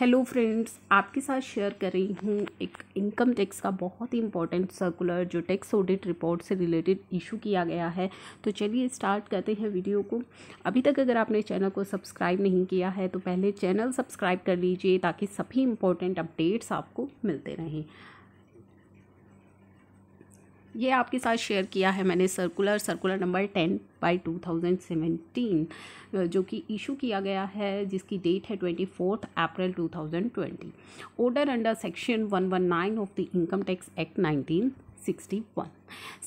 hello friends आपके साथ share कर रही हूँ एक इनकम टैक्स का बहुत ही इंपॉर्टेंट सर्कुलर जो टैक्स ऑडिट रिपोर्ट से रिलेटेड इशू किया गया है तो चलिए स्टार्ट करते हैं वीडियो को अभी तक अगर आपने चैनल को सब्सक्राइब नहीं किया है तो पहले चैनल सब्सक्राइब कर लीजिए ताकि सभी इंपॉर्टेंट अपडेट्स आपको मिलते रहें ये आपके साथ शेयर किया है मैंने circular circular number ten by two thousand seventeen जो कि इशू किया गया है जिसकी डेट है twenty fourth April two thousand twenty order under section one one nine of the Income Tax Act nineteen 1961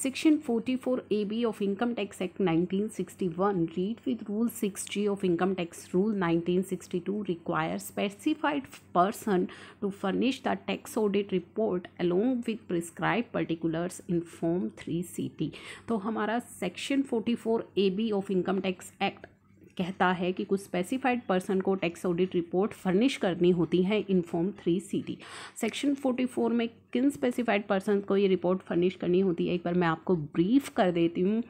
section 44 ab of income tax act 1961 read with rule 6g of income tax rule 1962 requires specified person to furnish the tax audit report along with prescribed particulars in form 3ct तो हमारा section 44 A B of Income Tax Act कहता है कि कुछ specified person को tax audit report furnish करनी होती है in form three C D section forty four में किन स्पेसिफाइड पर्सन को ये रिपोर्ट फर्निश करनी होती है एक बार मैं आपको ब्रीफ कर देती हूँ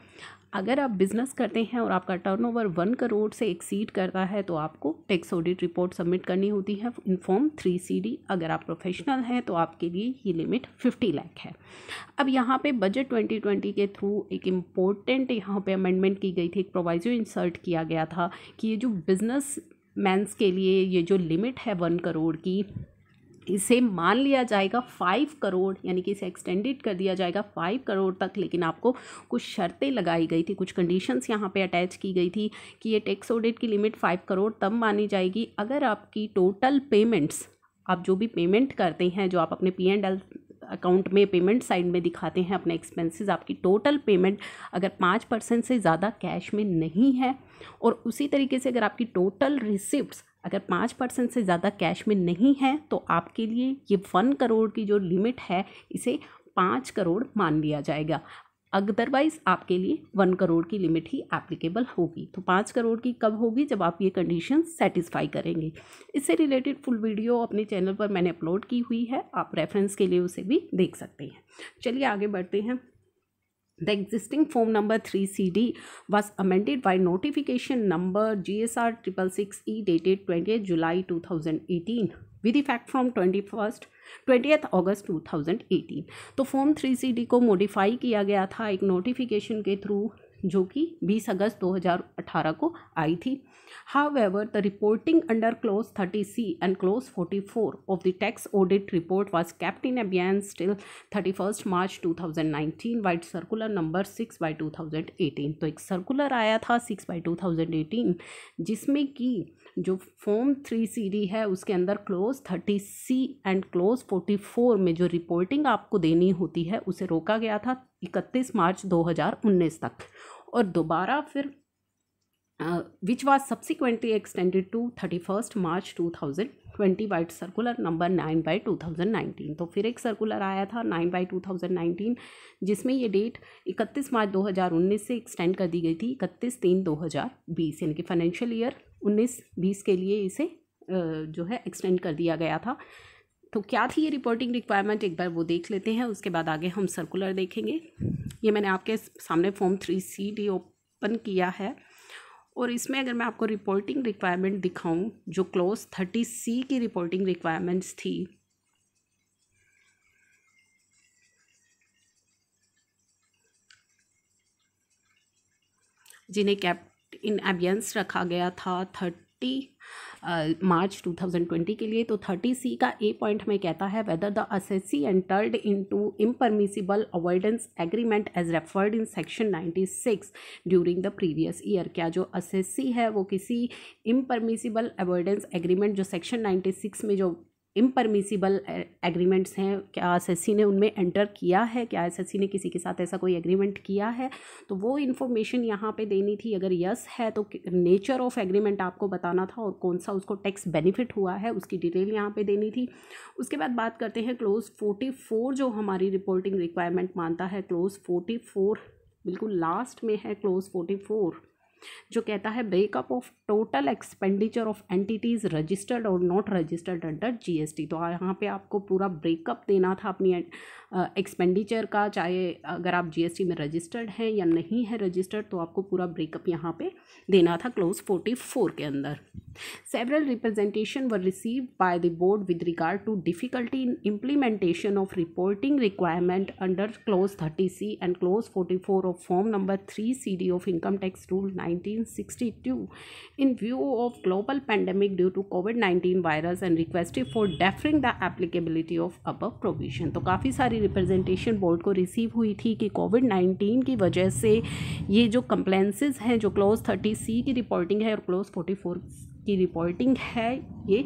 अगर आप बिज़नेस करते हैं और आपका टर्नओवर वन करोड़ से एक्सीड करता है तो आपको टैक्स ऑडिट रिपोर्ट सबमिट करनी होती है in form three C D अगर आप प्रोफेशनल हैं तो आपके लिए ये लिमिट फिफ्टी लाख है अब यहाँ पे बजट ट्वेंटी ट्वेंटी के थ्रू एक इम्पोर्टेंट यहाँ पे अमेंडमेंट की गई थी एक प्रोवाइजो इंसर्ट किया गया था कि ये जो बिज़नेस मैंस के लिए ये जो लिमिट है वन करोड़ की इसे मान लिया जाएगा फाइव करोड़ यानी कि इसे एक्सटेंडेड कर दिया जाएगा फाइव करोड़ तक लेकिन आपको कुछ शर्तें लगाई गई थी कुछ कंडीशंस यहाँ पे अटैच की गई थी कि ये टैक्स ऑडिट की लिमिट फाइव करोड़ तब मानी जाएगी अगर आपकी टोटल पेमेंट्स आप जो भी पेमेंट करते हैं जो आप अपने पी एंड एल अकाउंट में पेमेंट साइड में दिखाते हैं अपने एक्सपेंसेस आपकी टोटल पेमेंट अगर पाँच परसेंट से ज़्यादा कैश में नहीं है और उसी तरीके से अगर आपकी टोटल रिसिप्ट अगर पाँच परसेंट से ज़्यादा कैश में नहीं है तो आपके लिए ये वन करोड़ की जो लिमिट है इसे पाँच करोड़ मान लिया जाएगा अदरवाइज़ आपके लिए वन करोड़ की लिमिट ही एप्लीकेबल होगी तो पाँच करोड़ की कब होगी जब आप ये कंडीशन सेटिस्फाई करेंगे इससे रिलेटेड फुल वीडियो अपने चैनल पर मैंने अपलोड की हुई है आप रेफरेंस के लिए उसे भी देख सकते हैं चलिए आगे बढ़ते हैं The existing form number 3CD was amended by notification number GSR 666E dated 20th July 2018 with effect from 21st 20th अगस्त 2018 तो फॉर्म 3CD को मॉडिफाई किया गया था एक नोटिफिकेशन के थ्रू जो कि 20 अगस्त 2018 को आई थी however the reporting under clause 30 C and clause 44 of the tax audit report was kept in अभियान still thirty first March two thousand nineteen vide circular number six by two thousand eighteen तो एक circular आया था six by two thousand eighteen जिसमें कि जो form three C है उसके अंदर clause thirty C and clause forty four में जो रिपोर्टिंग आपको देनी होती है उसे रोका गया था इकतीस मार्च दो हज़ार उन्नीस तक और दोबारा फिर which was subsequently extended to thirty first March two thousand twenty vide circular number nine by two thousand nineteen तो फिर एक सर्कुलर आया था nine by two thousand nineteen जिसमें ये डेट इकतीस मार्च दो हज़ार उन्नीस से एक्सटेंड कर दी गई थी इकतीस तीन दो हज़ार बीस यानी कि फाइनेंशियल ईयर उन्नीस बीस के लिए इसे जो है एक्सटेंड कर दिया गया था तो क्या थी ये रिपोर्टिंग रिक्वायरमेंट एक बार वो देख लेते हैं उसके बाद आगे हम सर्कुलर देखेंगे ये मैंने आपके सामने form three C D open किया है और इसमें अगर मैं आपको रिपोर्टिंग रिक्वायरमेंट दिखाऊं जो क्लोज थर्टी सी की रिपोर्टिंग रिक्वायरमेंट्स थी जिन्हें कैप्ट इन एबियंस रखा गया था थर्टी मार्च uh, 2020 के लिए तो 30 सी का ए पॉइंट में कहता है whether the S S C entered into impermissible avoidance agreement as referred in section ninety six during the previous year क्या जो एस एस सी है वो किसी इम्परमिसिबल अवॉइडेंस एग्रीमेंट जो सेक्शन नाइन्टी सिक्स में जो इम्परमिसिबल एग्रीमेंट्स eh, हैं क्या एस ने उनमें एंटर किया है क्या एस ने किसी के साथ ऐसा कोई एग्रीमेंट किया है तो वो इन्फॉर्मेशन यहाँ पे देनी थी अगर यस है तो नेचर ऑफ एग्रीमेंट आपको बताना था और कौन सा उसको टैक्स बेनिफिट हुआ है उसकी डिटेल यहाँ पे देनी थी उसके बाद बात करते हैं क्लोज फोर्टी फोर जो हमारी रिपोर्टिंग रिक्वायरमेंट मानता है क्लोज फोर्टी फोर बिल्कुल लास्ट में है क्लोज फोर्टी फोर जो कहता है breakup of total expenditure of entities registered और नॉट रजिस्टर्ड अंडर जीएसटी तो यहाँ पे आपको पूरा ब्रेकअप देना था अपनी एक्सपेंडिचर का चाहे अगर आप जीएसटी में रजिस्टर्ड हैं या नहीं है रजिस्टर्ड तो आपको पूरा ब्रेकअप यहाँ पे देना था क्लोज फोर्टी फोर के अंदर Several representation were received by the board with regard to difficulty in implementation of reporting requirement under clause 30C and clause 44 of form number 3 CD of income tax rule 1962 in view of global pandemic due to COVID-19 virus and requested for deferring the applicability of above provision to काफ़ी सारी representation board को receive हुई थी कि Covid nineteen की वजह से ये जो कंप्लेंसेज हैं जो क्लोज थर्टी सी की रिपोर्टिंग है और क्लोज फोर्टी फोर की रिपोर्टिंग है ये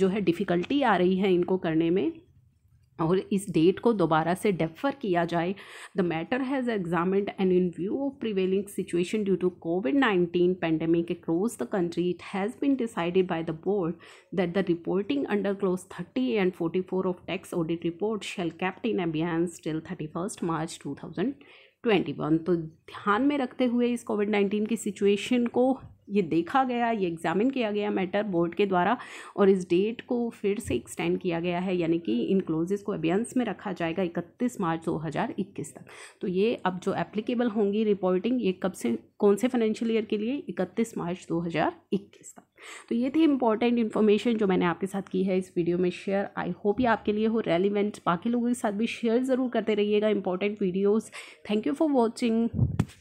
जो है डिफ़िकल्टी आ रही है इनको करने में और इस डेट को दोबारा से डेफर किया जाए the matter has examined and in view of prevailing situation due to COVID nineteen pandemic across the country it has been decided by the board that the reporting under clause thirty and forty four of tax audit report shall kept in abeyance till thirty first March two thousand twenty one तो ध्यान में रखते हुए इस Covid nineteen की situation को ये देखा गया ये एग्ज़ामिन किया गया मैटर बोर्ड के द्वारा और इस डेट को फिर से एक्सटेंड किया गया है यानी कि इन क्लोजेज़ को अबियंस में रखा जाएगा इकतीस मार्च दो हज़ार इक्कीस तक तो ये अब जो एप्लीकेबल होंगी रिपोर्टिंग ये कब से कौन से फाइनेंशियल ईयर के लिए इकतीस मार्च दो हज़ार इक्कीस तक तो ये थी इंपॉर्टेंट इन्फॉर्मेशन जो मैंने आपके साथ की है इस वीडियो में शेयर आई होप ये आपके लिए हो रेलिवेंट बाकी लोगों के साथ भी शेयर ज़रूर करते रहिएगा important videos thank you for watching